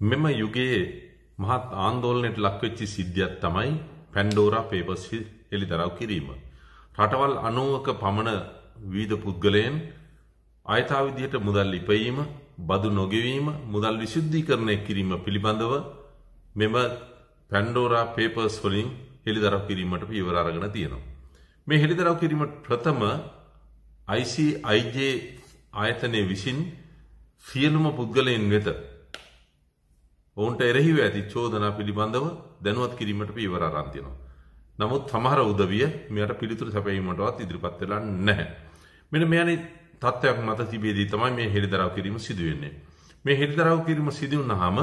මෙම යුගයේ මහත් ආන්දෝලනයට ලක්වෙච්චි සිද්ධියක් තමයි පැන්ඩෝරා පේපස් එළිදරව් කිරීම. රටවල් අනුවක පමණ වීද පුද්ගලයෙන් අයථාවිදියට මුදල් ඉපයීම බදු නොගෙවීම මුදල් විශුද්ධීකරණය කිරීම පිළිබඳව මෙම පැන්ඩෝරා පේපර්ස් වලින් හෙළිදරව් කිරීමට පියවර අරගෙන තියෙනවා. මේ හෙළිදරව් කිරීම ප්‍රථම ICIJ ආයතනය විසින් සියලුම පුද්ගලයන් වෙත ඔවුන්ට එරෙහිව ඇති චෝදනා පිළිබඳව දැනුවත් කිරීමට පීවර අරන්තියනවා. නමුත් සමහර උදවිය මෙයට පිළිතුරු සැපීමටවත් ඉදිරිපත් වෙලා නැහැ. මෙන මෙයනි තත්ත්වයක් මත තිබේදී තමයි මේ හෙළිදරව් කිරීම සිදුවෙන්නේ. මේ හෙළිදරව් කිරීම සිදු වුණාම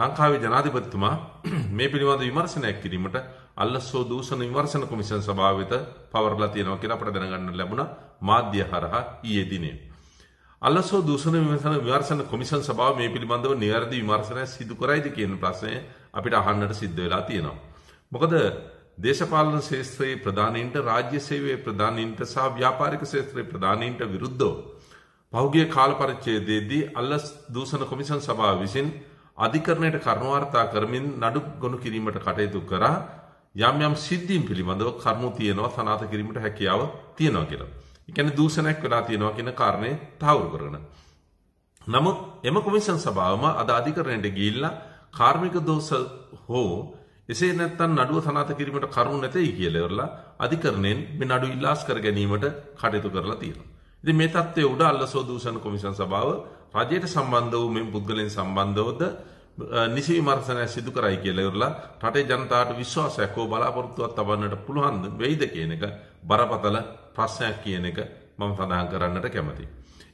ලංකාවේ ජනාධිපතිතුමා මේ පිළිබඳ විමර්ශනයක් කිරීමට අල්ලස්සෝ දූෂණ විමර්ශන කොමිෂන් සභාව වෙත පවරලා තියෙනවා කියලා අපට දැනගන්න ලැබුණා මාධ්‍ය හරහා ඊයේ දිනේ. අලසෝ දූෂණ විමසන විමර්ශන කොමිෂන් සභාව මේ පිළිබඳව නිවැරදි විමර්ශනයක් සිදු කරයිද කියන ප්‍රශ්නය අපිට අහන්නට සිද්ධ වෙලා තියෙනවා. මොකද දේශපාලන ශාස්ත්‍රයේ ප්‍රධානීන්ට රාජ්‍ය සේවයේ ප්‍රධානීන්ට සහ ව්‍යාපාරික ශාස්ත්‍රයේ ප්‍රධානීන්ට විරුද්ධව පහුගිය කාල පරිච්ඡේදයේදී අලස් දූෂණ කොමිෂන් සභාව විසින් අධිකරණයට කරුණාර්ථා කරමින් නඩු ගොනු කිරීමට කටයුතු කරා යම් යම් සිද්ධීන් පිළිබඳව කරුණු තියෙනවා සනාථ කිරීමට හැකියාව තියෙනවා කියලා. එකන දූෂණයක් වෙලා තියෙනවා කියන කාරණය තහවුරු කරන. නමුත් එම කොමිසන් සභාවම අද අධිකරණයට ගිල්ලා කාර්මික දෝස හෝ එසේ නැත්තන් නඩුව සනාත කිරීමට කරුණු නැතයි කියලවරලා අධිකරණයෙන් මේ නඩු ඉල්ලාස් කර ගැනීමට කටයුතු කරලා තියෙනවා. ඉතින් මේ தත්ත්වයේ උඩ අල්ලසෝ දූෂණ කොමිෂන් සභාව රජයට සම්බන්ධ වූ මෙම පුද්ගලයන් සම්බන්ධවද නිසි විමර්ශනය සිදු කරයි කියලා ඉවරලා රටේ ජනතාවට විශ්වාසයක් හෝ බලාපොරොත්තුවක් තබන්නට පුළුවන් වෙයිද කියන එක බරපතල ප්‍රශ්නයක් කියන එක මම සඳහන් කරන්නට කැමතියි.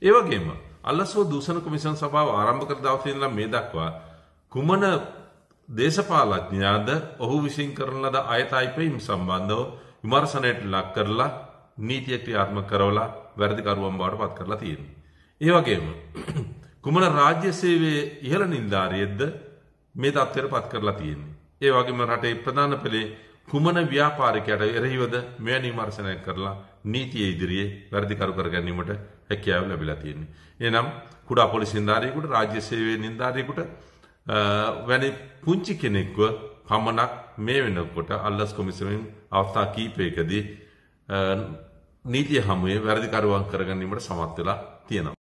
ඒ වගේම අල්ලස්ව දූෂණ කොමිෂන් සභාව ආරම්භ කර දවසේ ඉඳලා මේ දක්වා කුමන දේශපාලඥයාද ඔහු විසින් කරන ලද අයතයිපීම් සම්බන්ධව විමර්ශනයට ලක් කරලා නීතිය ක්‍රියාත්මක කරවලා වැඩිකරුවන් බවට පත් කරලා තියෙනවා. ඒ වගේම කුමන රාජ්‍ය සේවයේ ඉහළ නිල්ධාරයෙද්ද මේ තත්ත්වයට පත් කරලා තියෙන්නේ. ඒ වගේම රටේ ප්‍රධාන පෙළේ කුමන ව්‍යාපාරිකයට එරෙහිවද මෙය නිමර්ශනය කරලා නීතිය ඉදිරියේ වැරදිකරු කර ගැනීමට හැකියාව ලැබිලා තියෙන්නේ. එනම් කුඩා පොලිසි නිලධාරියෙකුට රාජ්‍ය සේවයේ නිලධාරියෙකුට වැනි පුංචි කෙනෙක්ව පමණක් මේ වෙනකොට අල්ලස් කොමිසමෙන් අවස්ථා කීපයකදී නීතිය හමුවේ වැරදිකරුවන් කරගැනීමට සමත් වෙලා තියෙනවා.